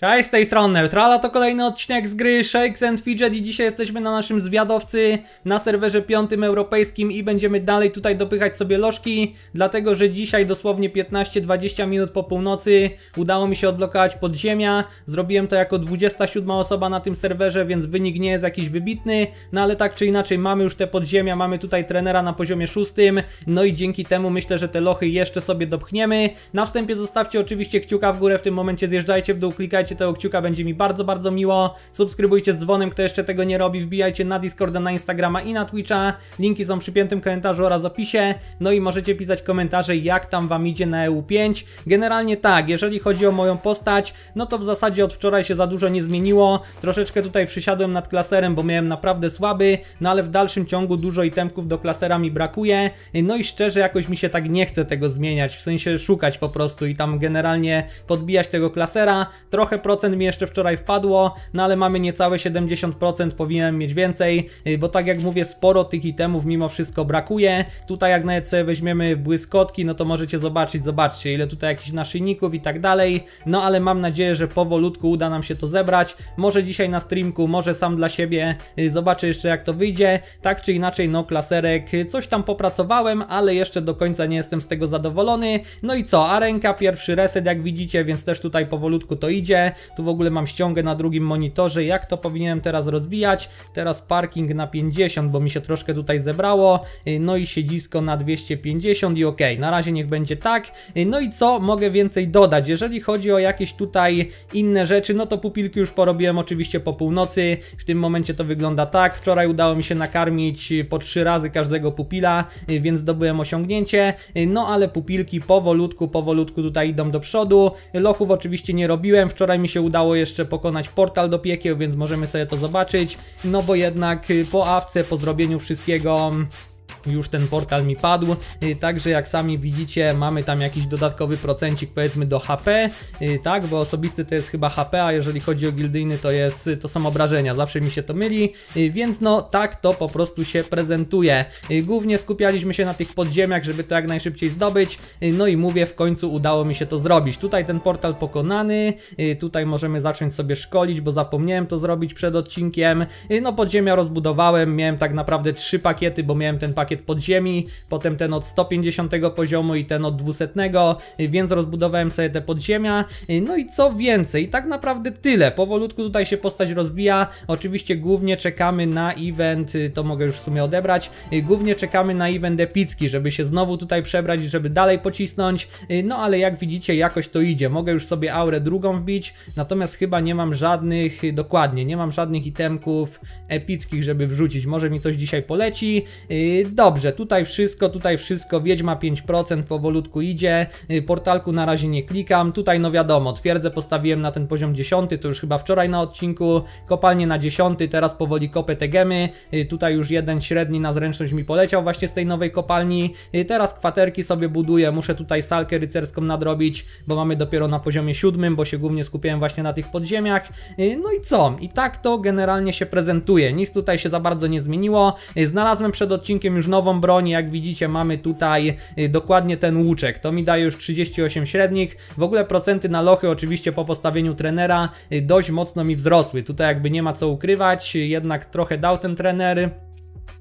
Cześć, z tej strony Neutrala, to kolejny odcinek z gry Shakes and Fidget i dzisiaj jesteśmy na naszym zwiadowcy na serwerze piątym europejskim i będziemy dalej tutaj dopychać sobie lożki, dlatego że dzisiaj dosłownie 15-20 minut po północy udało mi się odblokować podziemia, zrobiłem to jako 27 osoba na tym serwerze, więc wynik nie jest jakiś wybitny, no ale tak czy inaczej mamy już te podziemia, mamy tutaj trenera na poziomie szóstym, no i dzięki temu myślę, że te lochy jeszcze sobie dopchniemy. Na wstępie zostawcie oczywiście kciuka w górę, w tym momencie zjeżdżajcie w dół, klikajcie dajcie tego kciuka, będzie mi bardzo, bardzo miło. Subskrybujcie z dzwonem, kto jeszcze tego nie robi, wbijajcie na Discorda, na Instagrama i na Twitcha. Linki są przy piętym komentarzu oraz opisie. No i możecie pisać komentarze, jak tam wam idzie na EU5. Generalnie tak, jeżeli chodzi o moją postać, no to w zasadzie od wczoraj się za dużo nie zmieniło. Troszeczkę tutaj przysiadłem nad klaserem, bo miałem naprawdę słaby, no ale w dalszym ciągu dużo itemków do klasera mi brakuje. No i szczerze jakoś mi się tak nie chce tego zmieniać, w sensie szukać po prostu i tam generalnie podbijać tego klasera. Trochę Trochę procent mi jeszcze wczoraj wpadło, no ale mamy niecałe 70%, powinienem mieć więcej, y, bo tak jak mówię, sporo tych itemów mimo wszystko brakuje. Tutaj jak nawet sobie weźmiemy błyskotki, no to możecie zobaczyć, zobaczcie, ile tutaj jakichś naszyjników i tak dalej. No ale mam nadzieję, że powolutku uda nam się to zebrać. Może dzisiaj na streamku, może sam dla siebie, y, zobaczę jeszcze jak to wyjdzie. Tak czy inaczej, no klaserek, y, coś tam popracowałem, ale jeszcze do końca nie jestem z tego zadowolony. No i co, ręka, pierwszy reset jak widzicie, więc też tutaj powolutku to idzie tu w ogóle mam ściągę na drugim monitorze, jak to powinienem teraz rozbijać, teraz parking na 50, bo mi się troszkę tutaj zebrało, y, no i siedzisko na 250 i ok, na razie niech będzie tak, y, no i co mogę więcej dodać, jeżeli chodzi o jakieś tutaj inne rzeczy, no to pupilki już porobiłem oczywiście po północy, w tym momencie to wygląda tak, wczoraj udało mi się nakarmić po trzy razy każdego pupila, y, więc zdobyłem osiągnięcie, no ale pupilki powolutku, powolutku tutaj idą do przodu, lochów oczywiście nie robiłem, wczoraj Wczoraj mi się udało jeszcze pokonać portal do piekieł, więc możemy sobie to zobaczyć. No bo jednak y, po awce, po zrobieniu wszystkiego już ten portal mi padł, y, także jak sami widzicie mamy tam jakiś dodatkowy procencik powiedzmy do HP, y, tak, bo osobisty to jest chyba HP, a jeżeli chodzi o gildyjny to jest, to są obrażenia, zawsze mi się to myli, y, więc no tak to po prostu się prezentuje. Głównie skupialiśmy się na tych podziemiach, żeby to jak najszybciej zdobyć, no i mówię w końcu udało mi się to zrobić. Tutaj ten portal pokonany, tutaj możemy zacząć sobie szkolić, bo zapomniałem to zrobić przed odcinkiem, no podziemia rozbudowałem, miałem tak naprawdę trzy pakiety, bo miałem ten pakiet podziemi, potem ten od 150 poziomu i ten od 200, więc rozbudowałem sobie te podziemia. No i co więcej, tak naprawdę tyle. Powolutku tutaj się postać rozbija. Oczywiście głównie czekamy na event, to mogę już w sumie odebrać, głównie czekamy na event epicki, żeby się znowu tutaj przebrać, żeby dalej pocisnąć. No ale jak widzicie, jakoś to idzie. Mogę już sobie aurę drugą wbić, natomiast chyba nie mam żadnych, dokładnie, nie mam żadnych itemków epickich, żeby wrzucić. Może mi coś dzisiaj poleci. Dobrze, tutaj wszystko, tutaj wszystko, Wiedźma 5% powolutku idzie, y, portalku na razie nie klikam, tutaj no wiadomo, twierdzę postawiłem na ten poziom 10, to już chyba wczoraj na odcinku, kopalnie na 10, teraz powoli kopę te gemy, y, tutaj już jeden średni na zręczność mi poleciał właśnie z tej nowej kopalni, y, teraz kwaterki sobie buduję, muszę tutaj salkę rycerską nadrobić, bo mamy dopiero na poziomie 7, bo się głównie skupiałem właśnie na tych podziemiach, no i co, i tak to generalnie się prezentuje, nic tutaj się za bardzo nie zmieniło, znalazłem przed odcinkiem już nową broń, jak widzicie mamy tutaj y, dokładnie ten łuczek, to mi daje już 38 średnich, w ogóle procenty na lochy oczywiście po postawieniu trenera y, dość mocno mi wzrosły, tutaj jakby nie ma co ukrywać, y, jednak trochę dał ten trener,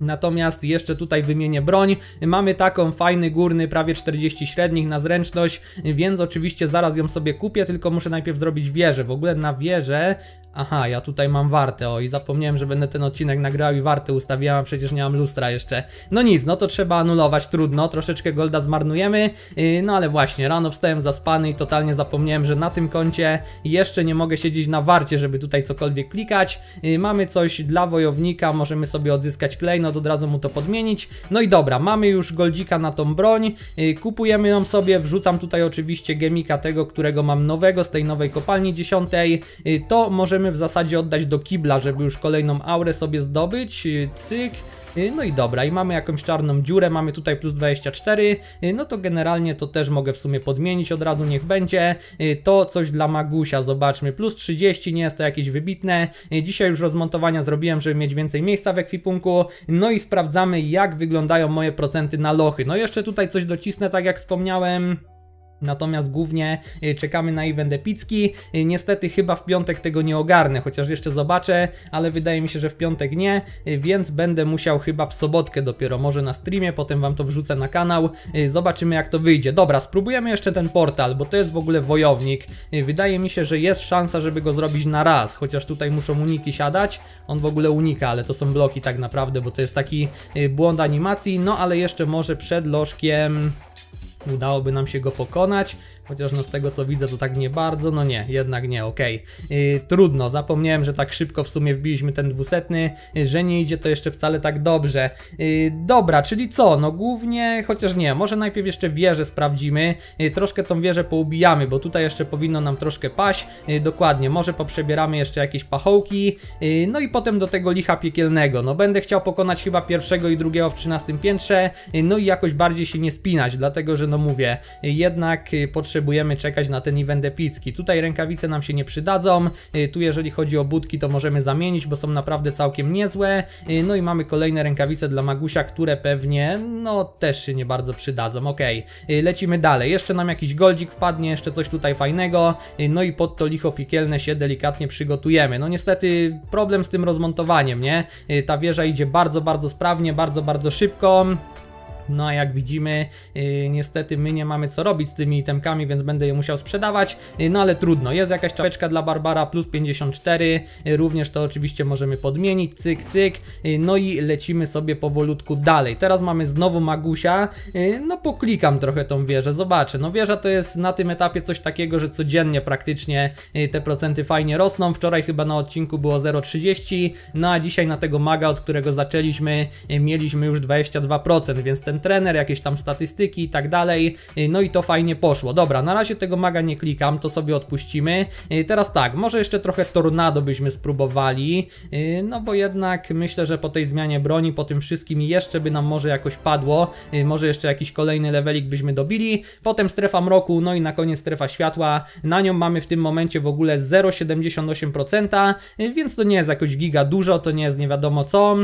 Natomiast jeszcze tutaj wymienię broń. Mamy taką fajny górny, prawie 40 średnich na zręczność, więc oczywiście zaraz ją sobie kupię, tylko muszę najpierw zrobić wieżę. W ogóle na wieżę... Aha, ja tutaj mam wartę, o i zapomniałem, że będę ten odcinek nagrał i wartę ustawiałem, przecież nie mam lustra jeszcze. No nic, no to trzeba anulować, trudno, troszeczkę golda zmarnujemy, yy, no ale właśnie, rano wstałem zaspany i totalnie zapomniałem, że na tym koncie jeszcze nie mogę siedzieć na warcie, żeby tutaj cokolwiek klikać. Yy, mamy coś dla wojownika, możemy sobie odzyskać klej, Klejnot od razu mu to podmienić. No i dobra, mamy już goldzika na tą broń, y, kupujemy ją sobie, wrzucam tutaj oczywiście gemika tego, którego mam nowego z tej nowej kopalni dziesiątej. Y, to możemy w zasadzie oddać do kibla, żeby już kolejną aurę sobie zdobyć. Y, cyk. Y, no i dobra, i mamy jakąś czarną dziurę, mamy tutaj plus 24, y, no to generalnie to też mogę w sumie podmienić od razu, niech będzie. Y, to coś dla Magusia, zobaczmy, plus 30, nie jest to jakieś wybitne. Dzisiaj już rozmontowania zrobiłem, żeby mieć więcej miejsca w ekwipunku. No i sprawdzamy, jak wyglądają moje procenty na lochy. No jeszcze tutaj coś docisnę, tak jak wspomniałem. Natomiast głównie y, czekamy na event epicki. Y, niestety chyba w piątek tego nie ogarnę, chociaż jeszcze zobaczę, ale wydaje mi się, że w piątek nie, y, więc będę musiał chyba w sobotkę dopiero, może na streamie, potem wam to wrzucę na kanał. Zobaczymy jak to wyjdzie. Dobra, spróbujemy jeszcze ten portal, bo to jest w ogóle wojownik. Wydaje mi się, że jest szansa, żeby go zrobić na raz, chociaż tutaj muszą uniki siadać. On w ogóle unika, ale to są bloki tak naprawdę, bo to jest taki błąd animacji. No ale jeszcze może przed lożkiem udałoby nam się go pokonać. Chociaż no z tego co widzę to tak nie bardzo, no nie, jednak nie, okej. Okay. Yy, trudno, zapomniałem, że tak szybko w sumie wbiliśmy ten dwusetny, y, że nie idzie to jeszcze wcale tak dobrze. Yy, dobra, czyli co, no głównie, chociaż nie, może najpierw jeszcze wieżę sprawdzimy, y, troszkę tą wieżę poubijamy, bo tutaj jeszcze powinno nam troszkę paść, y, dokładnie, może poprzebieramy jeszcze jakieś pachołki, no i potem do tego licha piekielnego, no będę chciał pokonać chyba pierwszego i drugiego w 13 piętrze, no i jakoś bardziej się nie spinać, dlatego że no mówię, jednak potrzebujemy potrzebujemy czekać na ten event epicki. Tutaj rękawice nam się nie przydadzą, y, tu jeżeli chodzi o budki to możemy zamienić, bo są naprawdę całkiem niezłe. Y, no i mamy kolejne rękawice dla Magusia, które pewnie no też się nie bardzo przydadzą. Ok, lecimy dalej. Jeszcze nam jakiś goldzik wpadnie, jeszcze coś tutaj fajnego. Y, no i pod to licho piekielne się delikatnie przygotujemy. No niestety problem z tym rozmontowaniem, nie? Ta wieża idzie bardzo, bardzo sprawnie, bardzo, bardzo szybko. No a jak widzimy, y, niestety my nie mamy co robić z tymi itemkami, więc będę je musiał sprzedawać. Y, no ale trudno, jest jakaś czapeczka dla Barbara plus 54, y, również to oczywiście możemy podmienić, cyk, cyk. No i lecimy sobie powolutku dalej. Teraz mamy znowu Magusia, no poklikam trochę tą wieżę, zobaczę. No wieża to jest na tym etapie coś takiego, że codziennie praktycznie te procenty fajnie rosną. Wczoraj chyba na odcinku było 0,30, no a dzisiaj na tego maga, od którego zaczęliśmy, mieliśmy już 22%, więc ten ten trener, jakieś tam statystyki i tak dalej. Y, no i to fajnie poszło. Dobra, na razie tego maga nie klikam, to sobie odpuścimy. Y, teraz tak, może jeszcze trochę tornado byśmy spróbowali, y, no bo jednak myślę, że po tej zmianie broni, po tym wszystkim jeszcze by nam może jakoś padło, może jeszcze jakiś kolejny levelik byśmy dobili, potem strefa mroku, no i na koniec strefa światła, na nią mamy w tym momencie w ogóle 0,78%, więc to nie jest jakoś giga dużo, to nie jest nie wiadomo co,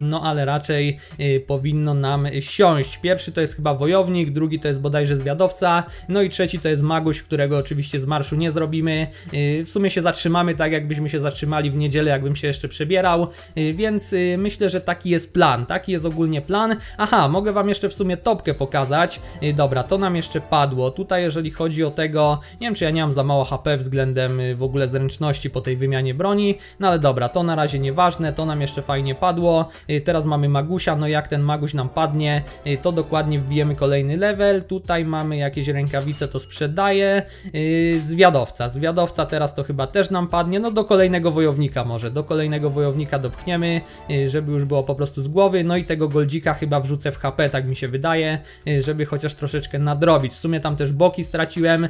no ale raczej y, powinno nam siąść. Pierwszy to jest chyba wojownik, drugi to jest bodajże zwiadowca, no i trzeci to jest maguś, którego oczywiście z marszu nie zrobimy. Y, w sumie się zatrzymamy tak jakbyśmy się zatrzymali w niedzielę, jakbym się jeszcze przebierał, y, więc y, myślę, że taki jest plan, taki jest ogólnie plan. Aha, mogę wam jeszcze w sumie topkę pokazać. Y, dobra, to nam jeszcze padło. Tutaj jeżeli chodzi o tego, nie wiem czy ja nie mam za mało HP względem y, w ogóle zręczności po tej wymianie broni, no ale dobra, to na razie nieważne, to nam jeszcze fajnie padło. Y, teraz mamy Magusia, no jak ten Maguś nam padnie, y, to dokładnie wbijemy kolejny level. Tutaj mamy jakieś rękawice, to sprzedaję. Y, zwiadowca, zwiadowca teraz to chyba też nam padnie, no do kolejnego wojownika może, do kolejnego wojownika dopchniemy, żeby już było po prostu z głowy. No i tego goldzika chyba wrzucę w HP, tak mi się wydaje, żeby chociaż troszeczkę nadrobić. W sumie tam też boki straciłem,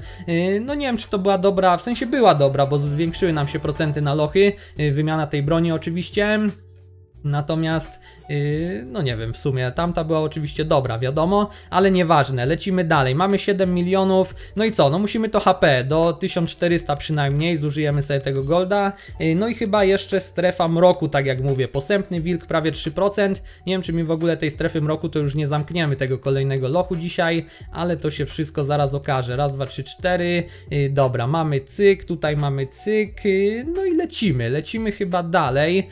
no nie wiem czy to była dobra, w sensie była dobra, bo zwiększyły nam się procenty na lochy, wymiana tej broni oczywiście. Natomiast Yy, no nie wiem, w sumie tamta była oczywiście dobra, wiadomo, ale nieważne, lecimy dalej, mamy 7 milionów, no i co, no musimy to HP do 1400 przynajmniej, zużyjemy sobie tego golda, yy, no i chyba jeszcze strefa mroku, tak jak mówię, posępny wilk prawie 3%, nie wiem czy mi w ogóle tej strefy mroku to już nie zamkniemy tego kolejnego lochu dzisiaj, ale to się wszystko zaraz okaże, raz, dwa, trzy, cztery, yy, dobra, mamy cyk, tutaj mamy cyk, no i lecimy, lecimy chyba dalej,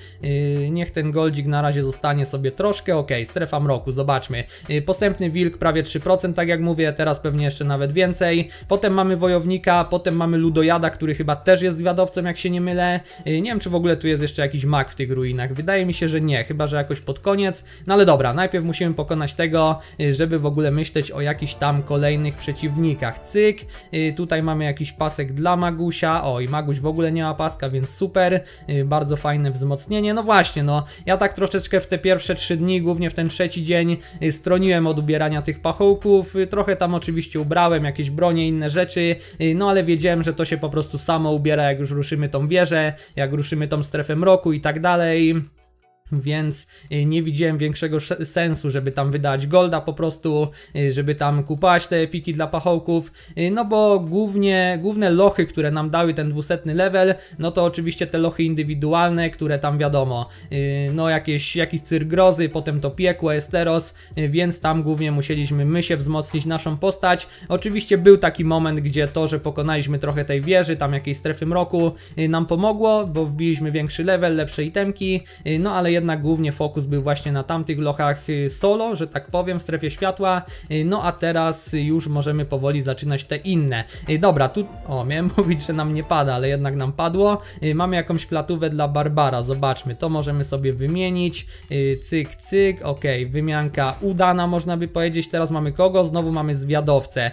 niech ten goldzik na razie zostanie spadnie sobie troszkę, ok, strefa mroku, zobaczmy. Y, postępny wilk prawie 3%, tak jak mówię, teraz pewnie jeszcze nawet więcej. Potem mamy wojownika, potem mamy ludojada, który chyba też jest zwiadowcem, jak się nie mylę. Y, nie wiem, czy w ogóle tu jest jeszcze jakiś mak w tych ruinach. Wydaje mi się, że nie, chyba, że jakoś pod koniec. No ale dobra, najpierw musimy pokonać tego, y, żeby w ogóle myśleć o jakichś tam kolejnych przeciwnikach. Cyk, tutaj mamy jakiś pasek dla Magusia. O, i Maguś w ogóle nie ma paska, więc super. Bardzo fajne wzmocnienie. No właśnie, no, ja tak troszeczkę w te pierwsze pierwsze trzy dni, głównie w ten trzeci dzień, y, stroniłem od ubierania tych pachołków. Y, trochę tam oczywiście ubrałem jakieś bronie, inne rzeczy, y, no ale wiedziałem, że to się po prostu samo ubiera, jak już ruszymy tą wieżę, jak ruszymy tą strefę mroku i tak dalej więc y, nie widziałem większego sensu, żeby tam wydać golda po prostu, y, żeby tam kupać te epiki dla pachołków, y, no bo głównie, główne lochy, które nam dały ten dwusetny level, no to oczywiście te lochy indywidualne, które tam wiadomo, no jakieś, jakiś cyrk grozy, potem to piekło, esteros, więc tam głównie musieliśmy my się wzmocnić naszą postać. Oczywiście był taki moment, gdzie to, że pokonaliśmy trochę tej wieży, tam jakiejś strefy mroku nam pomogło, bo wbiliśmy większy level, lepsze itemki, no ale jednak głównie fokus był właśnie na tamtych lochach y, solo, że tak powiem, w strefie światła, y, no a teraz już możemy powoli zaczynać te inne. Y, dobra, tu, o miałem mówić, że nam nie pada, ale jednak nam padło. Mamy jakąś klatówę dla Barbara, zobaczmy, to możemy sobie wymienić, cyk, cyk, ok, wymianka udana można by powiedzieć, teraz mamy kogo? Znowu mamy zwiadowcę.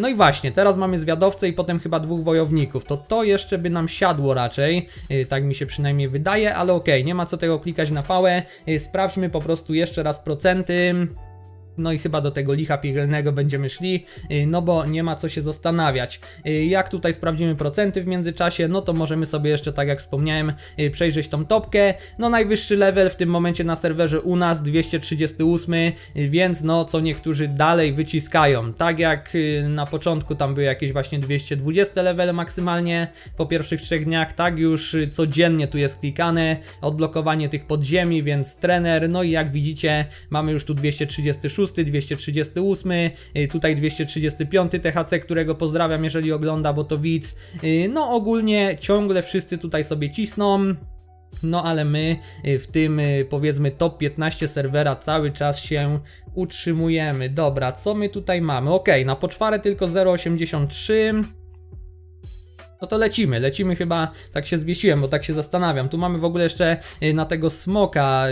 No i właśnie, teraz mamy zwiadowcę i potem chyba dwóch wojowników, to to jeszcze by nam siadło raczej, tak mi się przynajmniej wydaje, ale ok, nie ma co tego klikać na na pałę. Y, sprawdźmy po prostu jeszcze raz procenty no i chyba do tego licha piekielnego będziemy szli, y, no bo nie ma co się zastanawiać. Y, jak tutaj sprawdzimy procenty w międzyczasie, no to możemy sobie jeszcze, tak jak wspomniałem, y, przejrzeć tą topkę. No najwyższy level w tym momencie na serwerze u nas 238, więc no co niektórzy dalej wyciskają. Tak jak na początku tam były jakieś właśnie 220 level maksymalnie po pierwszych trzech dniach, tak już codziennie tu jest klikane, odblokowanie tych podziemi, więc trener, no i jak widzicie mamy już tu 236, 238, y, tutaj 235 THC, którego pozdrawiam, jeżeli ogląda, bo to widz. Y, no ogólnie ciągle wszyscy tutaj sobie cisną. No ale my y, w tym powiedzmy top 15 serwera cały czas się utrzymujemy. Dobra, co my tutaj mamy? Ok, na poczwarę tylko 0,83. No to lecimy, lecimy chyba, tak się zwiesiłem, bo tak się zastanawiam. Tu mamy w ogóle jeszcze y, na tego smoka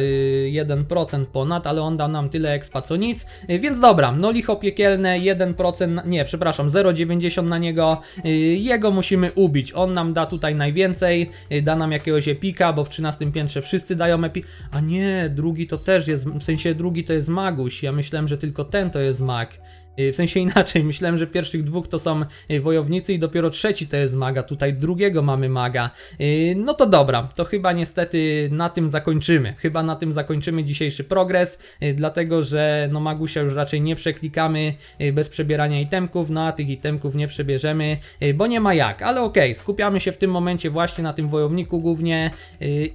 1% y, ponad, ale on dał nam tyle expa co nic. Y, więc dobra, no licho piekielne, 1%, nie przepraszam, 0,90 na niego. Jego musimy ubić, on nam da tutaj najwięcej, da nam jakiegoś epika, bo w 13 piętrze wszyscy dają epi... A nie, drugi to też jest, w sensie drugi to jest maguś, ja myślałem, że tylko ten to jest mag. E, w sensie inaczej, myślałem, że pierwszych dwóch to są e, wojownicy i dopiero trzeci to jest maga, tutaj drugiego mamy maga. E, no to dobra, to chyba niestety na tym zakończymy. Chyba na tym zakończymy dzisiejszy progres, dlatego że no magusia już raczej nie przeklikamy bez przebierania itemków, no a tych itemków nie przebierzemy, bo nie ma jak. Ale okej, okay, skupiamy się w tym momencie właśnie na tym wojowniku głównie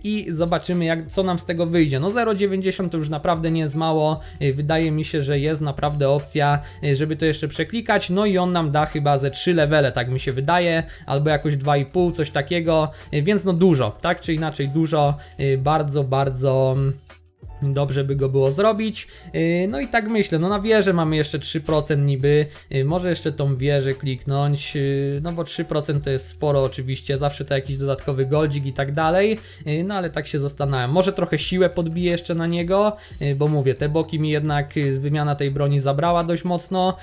i zobaczymy jak, co nam z tego wyjdzie. No 0,90 to już naprawdę nie jest mało, wydaje mi się, że jest naprawdę opcja, Yy, żeby to jeszcze przeklikać, no i on nam da chyba ze 3 levele, tak mi się wydaje, albo jakoś 2,5, coś takiego, yy, więc no dużo, tak czy inaczej dużo, yy, bardzo, bardzo mm, Dobrze by go było zrobić. Y, no i tak myślę, no na wieżę mamy jeszcze 3% niby. Y, może jeszcze tą wieżę kliknąć, y, no bo 3% to jest sporo oczywiście, zawsze to jakiś dodatkowy goldzik i tak dalej. No ale tak się zastanawiam. Może trochę siłę podbiję jeszcze na niego, bo mówię, te boki mi jednak wymiana tej broni zabrała dość mocno.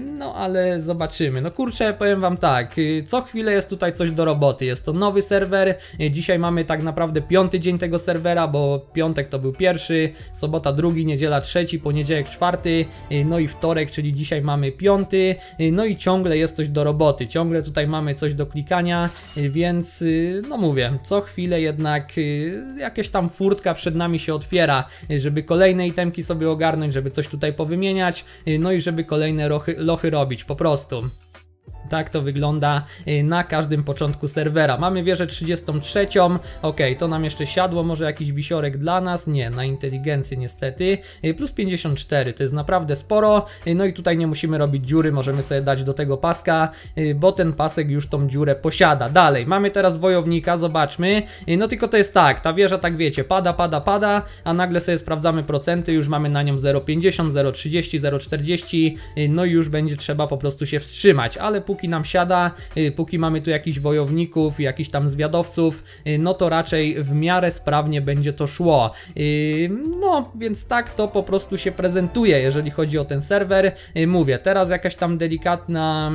No ale zobaczymy. No kurczę, powiem wam tak, co chwilę jest tutaj coś do roboty. Jest to nowy serwer, dzisiaj mamy tak naprawdę piąty dzień tego serwera, bo piątek to był pierwszy pierwszy, sobota drugi, niedziela trzeci, poniedziałek czwarty, y, no i wtorek, czyli dzisiaj mamy piąty, y, no i ciągle jest coś do roboty, ciągle tutaj mamy coś do klikania, y, więc no mówię, co chwilę jednak jakieś tam furtka przed nami się otwiera, żeby kolejne itemki sobie ogarnąć, żeby coś tutaj powymieniać, no i żeby kolejne lochy, lochy robić po prostu. Tak to wygląda y, na każdym początku serwera. Mamy wieżę 33. Ok, to nam jeszcze siadło, może jakiś wisiorek dla nas? Nie, na inteligencję niestety. Y, plus 54, to jest naprawdę sporo. Y, no i tutaj nie musimy robić dziury, możemy sobie dać do tego paska, bo ten pasek już tą dziurę posiada. Dalej, mamy teraz wojownika, zobaczmy. No tylko to jest tak, ta wieża tak wiecie, pada, pada, pada, a nagle sobie sprawdzamy procenty, już mamy na nią 0,50, 0,30, 0,40, no i już będzie trzeba po prostu się wstrzymać, ale póki póki nam siada, y, póki mamy tu jakichś wojowników, jakichś tam zwiadowców, y, no to raczej w miarę sprawnie będzie to szło. Y, no, więc tak to po prostu się prezentuje, jeżeli chodzi o ten serwer. Mówię, teraz jakaś tam delikatna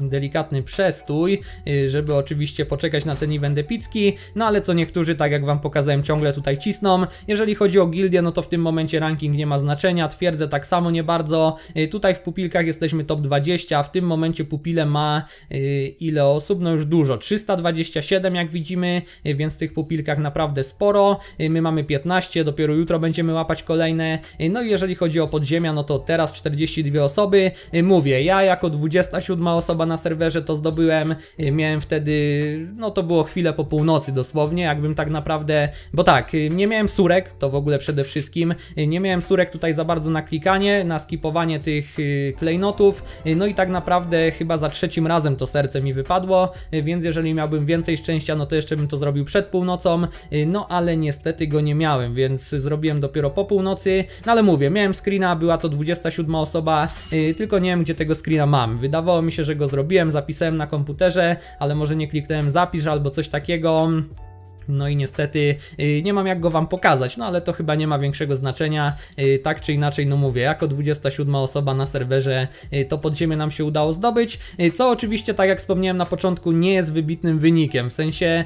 delikatny przestój, y, żeby oczywiście poczekać na ten event epicki, no ale co niektórzy, tak jak Wam pokazałem, ciągle tutaj cisną. Jeżeli chodzi o gildię, no to w tym momencie ranking nie ma znaczenia, twierdzę tak samo nie bardzo. Y, tutaj w pupilkach jesteśmy top 20, a w tym momencie pupile ma y, ile osób? No już dużo, 327 jak widzimy, więc w tych pupilkach naprawdę sporo. My mamy 15, dopiero jutro będziemy łapać kolejne. No i jeżeli chodzi o podziemia, no to teraz 42 osoby. Mówię, ja jako 27 osoba na serwerze to zdobyłem, y, miałem wtedy, no to było chwilę po północy dosłownie, jakbym tak naprawdę, bo tak, y, nie miałem surek, to w ogóle przede wszystkim, y, nie miałem surek tutaj za bardzo na klikanie, na skipowanie tych klejnotów, no i tak naprawdę chyba za trzecim razem to serce mi wypadło, więc jeżeli miałbym więcej szczęścia, no to jeszcze bym to zrobił przed północą, no ale niestety go nie miałem, więc zrobiłem dopiero po północy, no ale mówię, miałem screena, była to 27 osoba, tylko nie wiem gdzie tego screena mam, wydawało mi się, że go zrobiłem zrobiłem, zapisałem na komputerze, ale może nie kliknąłem zapisz albo coś takiego. No i niestety y, nie mam jak go Wam pokazać, no ale to chyba nie ma większego znaczenia. Y, tak czy inaczej, no mówię, jako 27 osoba na serwerze y, to podziemie nam się udało zdobyć, co oczywiście, tak jak wspomniałem na początku, nie jest wybitnym wynikiem. W sensie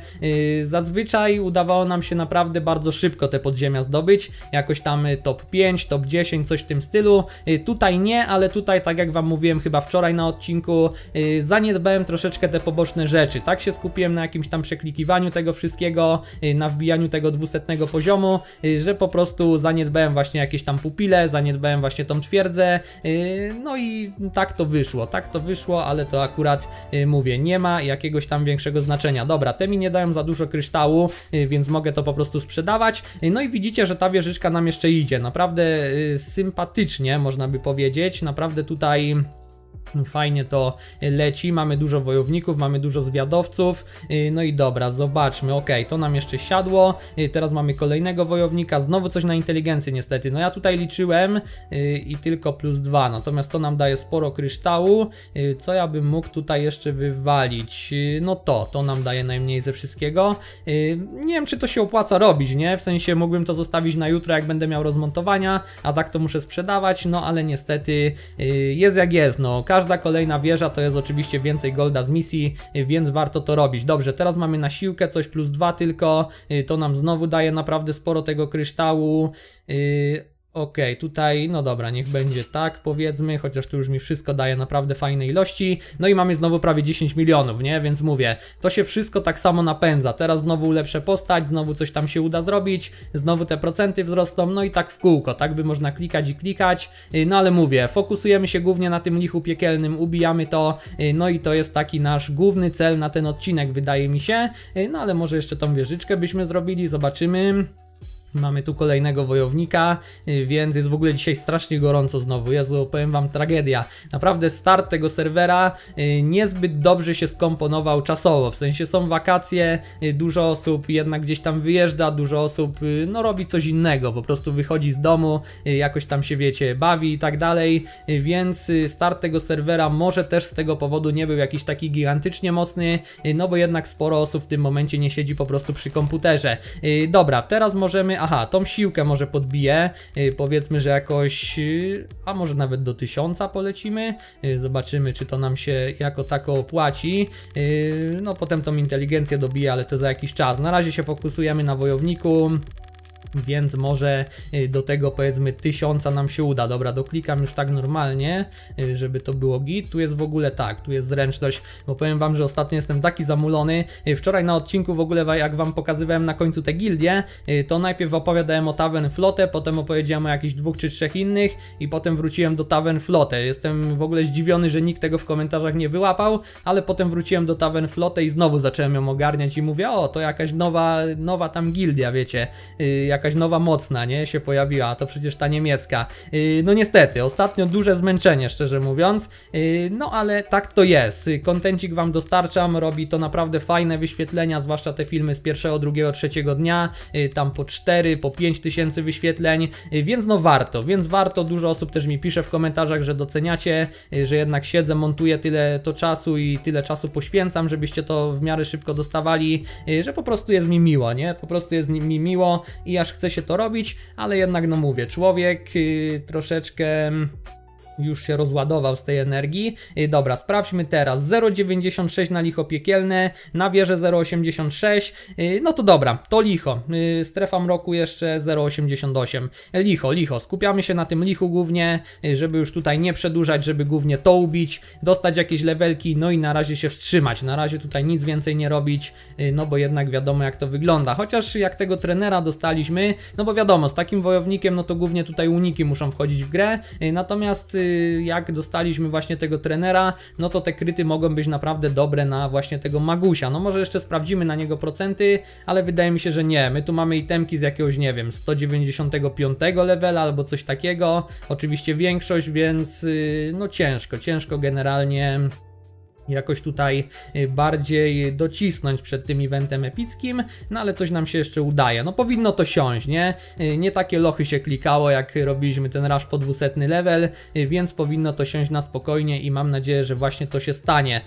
zazwyczaj udawało nam się naprawdę bardzo szybko te podziemia zdobyć, jakoś tam top 5, top 10, coś w tym stylu. Tutaj nie, ale tutaj, tak jak Wam mówiłem chyba wczoraj na odcinku, zaniedbałem troszeczkę te poboczne rzeczy. Tak się skupiłem na jakimś tam przeklikiwaniu tego wszystkiego, Y, na wbijaniu tego 200 poziomu, y, że po prostu zaniedbałem właśnie jakieś tam pupile, zaniedbałem właśnie tą twierdzę, y, no i tak to wyszło, tak to wyszło, ale to akurat mówię, nie ma jakiegoś tam większego znaczenia. Dobra, te mi nie dają za dużo kryształu, więc mogę to po prostu sprzedawać. No i widzicie, że ta wieżyczka nam jeszcze idzie, naprawdę sympatycznie można by powiedzieć, naprawdę tutaj... Fajnie to leci, mamy dużo wojowników, mamy dużo zwiadowców, y, no i dobra, zobaczmy, ok, to nam jeszcze siadło, y, teraz mamy kolejnego wojownika, znowu coś na inteligencję niestety, no ja tutaj liczyłem y, i tylko plus dwa. natomiast to nam daje sporo kryształu, co ja bym mógł tutaj jeszcze wywalić, no to, to nam daje najmniej ze wszystkiego, nie wiem czy to się opłaca robić, nie, w sensie mógłbym to zostawić na jutro, jak będę miał rozmontowania, a tak to muszę sprzedawać, no ale niestety jest jak jest, no, Każda kolejna wieża to jest oczywiście więcej golda z misji, więc warto to robić. Dobrze, teraz mamy na siłkę coś plus dwa tylko, y, to nam znowu daje naprawdę sporo tego kryształu. Y, Okej, okay, tutaj, no dobra, niech będzie tak powiedzmy, chociaż tu już mi wszystko daje naprawdę fajne ilości. No i mamy znowu prawie 10 milionów, nie? Więc mówię, to się wszystko tak samo napędza. Teraz znowu lepsze postać, znowu coś tam się uda zrobić, znowu te procenty wzrosną, no i tak w kółko, tak by można klikać i klikać. Y, no ale mówię, fokusujemy się głównie na tym lichu piekielnym, ubijamy to, y, no i to jest taki nasz główny cel na ten odcinek, wydaje mi się. Y, no ale może jeszcze tą wieżyczkę byśmy zrobili, zobaczymy. Mamy tu kolejnego wojownika, y, więc jest w ogóle dzisiaj strasznie gorąco znowu. Jezu, powiem wam, tragedia. Naprawdę start tego serwera y, niezbyt dobrze się skomponował czasowo. W sensie są wakacje, y, dużo osób jednak gdzieś tam wyjeżdża, dużo osób no robi coś innego. Po prostu wychodzi z domu, jakoś tam się wiecie, bawi i tak dalej. Więc start tego serwera może też z tego powodu nie był jakiś taki gigantycznie mocny, no bo jednak sporo osób w tym momencie nie siedzi po prostu przy komputerze. Dobra, teraz możemy aha, tą siłkę może podbiję, y, powiedzmy, że jakoś, y, a może nawet do 1000 polecimy, y, zobaczymy, czy to nam się jako tako opłaci, no potem tą inteligencję dobiję, ale to za jakiś czas, na razie się fokusujemy na wojowniku, więc może y, do tego powiedzmy tysiąca nam się uda. Dobra, doklikam już tak normalnie, y, żeby to było git. Tu jest w ogóle tak, tu jest zręczność, bo powiem Wam, że ostatnio jestem taki zamulony. Y, wczoraj na odcinku w ogóle, jak Wam pokazywałem na końcu te gildie, to najpierw opowiadałem o Taven Flotę, potem opowiedziałem o jakichś dwóch czy trzech innych i potem wróciłem do Taven Flotę. Jestem w ogóle zdziwiony, że nikt tego w komentarzach nie wyłapał, ale potem wróciłem do Taven Flotę i znowu zacząłem ją ogarniać i mówię, o, to jakaś nowa, nowa tam gildia, wiecie, jakaś nowa mocna, nie, się pojawiła, to przecież ta niemiecka. Y, no niestety, ostatnio duże zmęczenie, szczerze mówiąc, y, no ale tak to jest. Kontencik Wam dostarczam, robi to naprawdę fajne wyświetlenia, zwłaszcza te filmy z pierwszego, drugiego, trzeciego dnia, y, tam po 4, po 5 tysięcy wyświetleń, więc no warto, więc warto, dużo osób też mi pisze w komentarzach, że doceniacie, że jednak siedzę, montuję tyle to czasu i tyle czasu poświęcam, żebyście to w miarę szybko dostawali, że po prostu jest mi miło, nie? Po prostu jest mi miło i ja aż chce się to robić, ale jednak no mówię, człowiek y, troszeczkę już się rozładował z tej energii. Y, dobra, sprawdźmy teraz. 0,96 na licho piekielne, na wieżę 0,86. Y, no to dobra, to licho. Y, strefa mroku jeszcze 0,88. Licho, licho. Skupiamy się na tym lichu głównie, żeby już tutaj nie przedłużać, żeby głównie to ubić, dostać jakieś levelki, no i na razie się wstrzymać. Na razie tutaj nic więcej nie robić, no bo jednak wiadomo jak to wygląda. Chociaż jak tego trenera dostaliśmy, no bo wiadomo, z takim wojownikiem, no to głównie tutaj uniki muszą wchodzić w grę. Natomiast Y, jak dostaliśmy właśnie tego trenera, no to te kryty mogą być naprawdę dobre na właśnie tego Magusia. No może jeszcze sprawdzimy na niego procenty, ale wydaje mi się, że nie. My tu mamy itemki z jakiegoś, nie wiem, 195 levela albo coś takiego. Oczywiście większość, więc y, no ciężko, ciężko generalnie jakoś tutaj y, bardziej docisnąć przed tym eventem epickim, no ale coś nam się jeszcze udaje. No powinno to siąść, nie? Y, nie takie lochy się klikało, jak robiliśmy ten rush po 200 level, y, więc powinno to siąść na spokojnie i mam nadzieję, że właśnie to się stanie.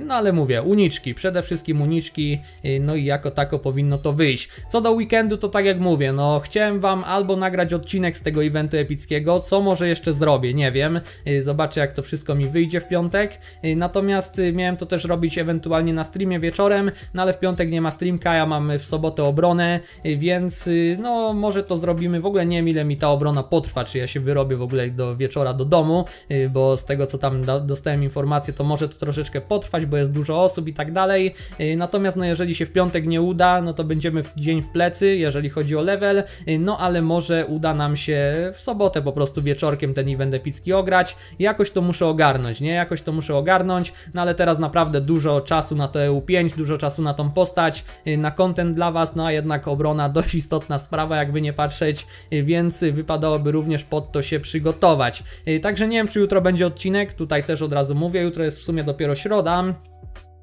No ale mówię, uniczki, przede wszystkim uniczki, no i jako tako powinno to wyjść. Co do weekendu, to tak jak mówię, no chciałem Wam albo nagrać odcinek z tego eventu epickiego, co może jeszcze zrobię, nie wiem, zobaczę jak to wszystko mi wyjdzie w piątek, natomiast miałem to też robić ewentualnie na streamie wieczorem, no ale w piątek nie ma streamka, ja mam w sobotę obronę, więc y, no może to zrobimy, w ogóle nie wiem ile mi ta obrona potrwa, czy ja się wyrobię w ogóle do wieczora do domu, y, bo z tego co tam dostałem informację, to może to troszeczkę potrwać, bo jest dużo osób i tak dalej, y, natomiast no jeżeli się w piątek nie uda, no to będziemy w dzień w plecy, jeżeli chodzi o level, no ale może uda nam się w sobotę po prostu wieczorkiem ten event epicki ograć, jakoś to muszę ogarnąć, nie, jakoś to muszę ogarnąć, no ale ale teraz naprawdę dużo czasu na to EU5, dużo czasu na tą postać, y, na content dla Was, no a jednak obrona dość istotna sprawa, jakby nie patrzeć, y, więc wypadałoby również pod to się przygotować. Y, także nie wiem, czy jutro będzie odcinek, tutaj też od razu mówię, jutro jest w sumie dopiero środa,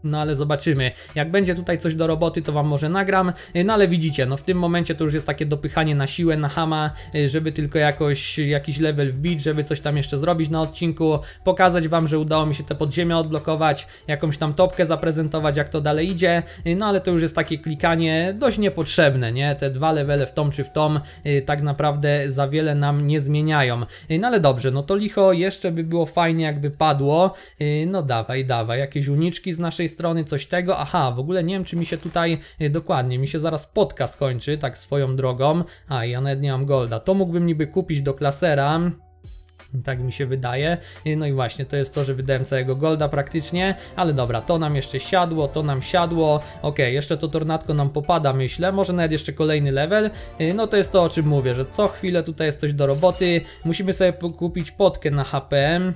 no ale zobaczymy. Jak będzie tutaj coś do roboty, to Wam może nagram, e, no ale widzicie, no w tym momencie to już jest takie dopychanie na siłę, na hama, e, żeby tylko jakoś jakiś level wbić, żeby coś tam jeszcze zrobić na odcinku, pokazać Wam, że udało mi się te podziemia odblokować, jakąś tam topkę zaprezentować, jak to dalej idzie, e, no ale to już jest takie klikanie dość niepotrzebne, nie? Te dwa levele w tom czy w tom tak naprawdę za wiele nam nie zmieniają. No ale dobrze, no to licho jeszcze by było fajnie jakby padło, no dawaj, dawaj, jakieś uniczki z naszej strony, strony coś tego, aha, w ogóle nie wiem, czy mi się tutaj e, dokładnie, mi się zaraz potka skończy tak swoją drogą, a ja nawet nie mam golda, to mógłbym niby kupić do klasera, tak mi się wydaje. E, no i właśnie, to jest to, że wydałem całego golda praktycznie, ale dobra, to nam jeszcze siadło, to nam siadło, ok, jeszcze to tornadko nam popada, myślę, może nawet jeszcze kolejny level, e, no to jest to, o czym mówię, że co chwilę tutaj jest coś do roboty, musimy sobie kupić potkę na HPM,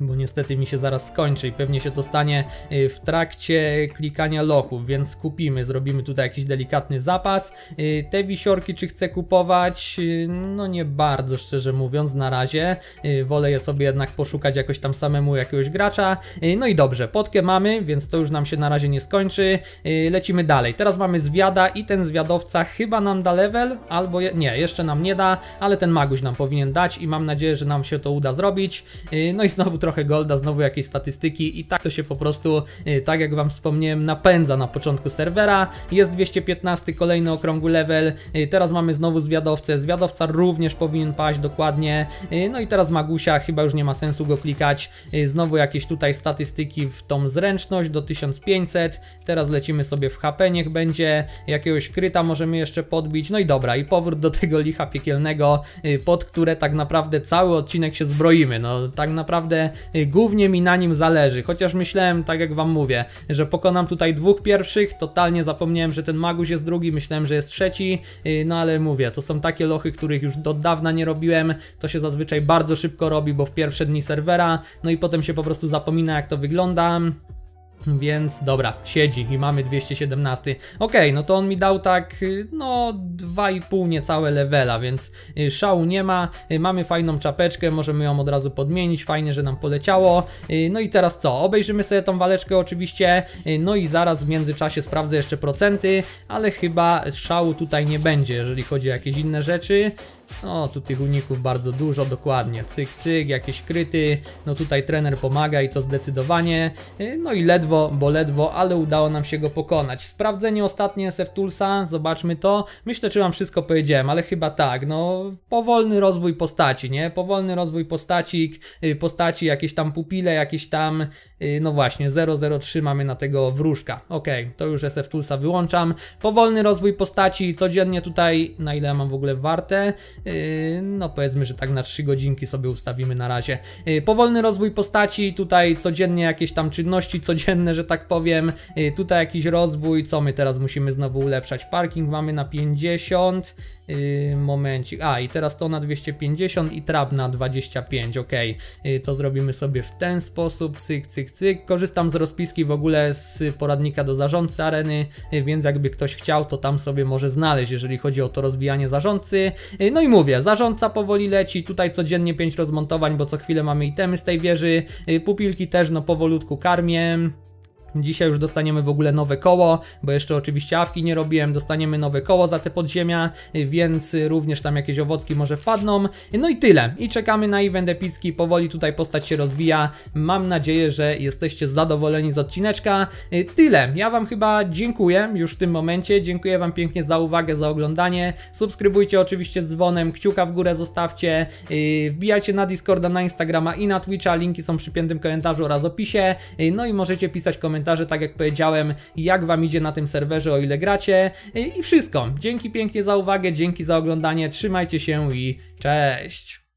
bo niestety mi się zaraz skończy i pewnie się to stanie y, w trakcie klikania lochów, więc kupimy, zrobimy tutaj jakiś delikatny zapas. Y, te wisiorki czy chcę kupować? Y, no nie bardzo szczerze mówiąc na razie, wolę je sobie jednak poszukać jakoś tam samemu jakiegoś gracza. No i dobrze, podkę mamy, więc to już nam się na razie nie skończy. Lecimy dalej, teraz mamy zwiada i ten zwiadowca chyba nam da level, albo je... nie, jeszcze nam nie da, ale ten maguś nam powinien dać i mam nadzieję, że nam się to uda zrobić. No i znowu trochę trochę golda, znowu jakieś statystyki i tak to się po prostu, y, tak jak wam wspomniałem, napędza na początku serwera. Jest 215, kolejny okrągły level, y, teraz mamy znowu zwiadowcę, zwiadowca również powinien paść dokładnie, y, no i teraz Magusia, chyba już nie ma sensu go klikać, znowu jakieś tutaj statystyki w tą zręczność do 1500, teraz lecimy sobie w HP, niech będzie, jakiegoś kryta możemy jeszcze podbić, no i dobra, i powrót do tego licha piekielnego, pod które tak naprawdę cały odcinek się zbroimy, no tak naprawdę Y, głównie mi na nim zależy, chociaż myślałem, tak jak wam mówię, że pokonam tutaj dwóch pierwszych, totalnie zapomniałem, że ten Magus jest drugi, myślałem, że jest trzeci, y, no ale mówię, to są takie lochy, których już do dawna nie robiłem, to się zazwyczaj bardzo szybko robi, bo w pierwsze dni serwera, no i potem się po prostu zapomina jak to wygląda. Więc dobra, siedzi i mamy 217. Ok, no to on mi dał tak, y, no 2,5 niecałe levela, więc y, szału nie ma. Y, mamy fajną czapeczkę, możemy ją od razu podmienić, fajnie, że nam poleciało. No i teraz co? Obejrzymy sobie tą waleczkę oczywiście, no i zaraz w międzyczasie sprawdzę jeszcze procenty, ale chyba szału tutaj nie będzie, jeżeli chodzi o jakieś inne rzeczy. No, tu tych uników bardzo dużo, dokładnie. Cyk, cyk, jakieś kryty. No tutaj trener pomaga i to zdecydowanie. Y, no i ledwo, bo ledwo, ale udało nam się go pokonać. Sprawdzenie ostatnie SF Toolsa, zobaczmy to. Myślę, czy Wam wszystko powiedziałem, ale chyba tak. No, powolny rozwój postaci, nie? Powolny rozwój postaci, y, postaci, jakieś tam pupile, jakieś tam, y, no właśnie, 003 mamy na tego wróżka. Ok, to już SF Toolsa wyłączam. Powolny rozwój postaci, codziennie tutaj, na ile ja mam w ogóle warte? Yy, no powiedzmy, że tak na 3 godzinki sobie ustawimy na razie. Yy, powolny rozwój postaci, tutaj codziennie jakieś tam czynności codzienne, że tak powiem. Yy, tutaj jakiś rozwój, co my teraz musimy znowu ulepszać? Parking mamy na 50. Yy, momencik. A i teraz to na 250 i trap na 25, ok. Yy, to zrobimy sobie w ten sposób, cyk, cyk, cyk. Korzystam z rozpiski w ogóle z poradnika do zarządcy areny, yy, więc jakby ktoś chciał, to tam sobie może znaleźć, jeżeli chodzi o to rozbijanie zarządcy. Yy, no i mówię, zarządca powoli leci, tutaj codziennie 5 rozmontowań, bo co chwilę mamy itemy z tej wieży. Yy, pupilki też no powolutku karmię. Dzisiaj już dostaniemy w ogóle nowe koło, bo jeszcze oczywiście awki nie robiłem, dostaniemy nowe koło za te podziemia, więc również tam jakieś owocki może wpadną. No i tyle. I czekamy na event epicki, powoli tutaj postać się rozwija. Mam nadzieję, że jesteście zadowoleni z odcineczka. Y, tyle. Ja Wam chyba dziękuję już w tym momencie. Dziękuję Wam pięknie za uwagę, za oglądanie. Subskrybujcie oczywiście dzwonem, kciuka w górę zostawcie. Y, wbijajcie na Discorda, na Instagrama i na Twitcha. Linki są przy piętym komentarzu oraz opisie. Y, no i możecie pisać komentarze komentarze, tak jak powiedziałem, jak Wam idzie na tym serwerze, o ile gracie i wszystko. Dzięki pięknie za uwagę, dzięki za oglądanie, trzymajcie się i cześć!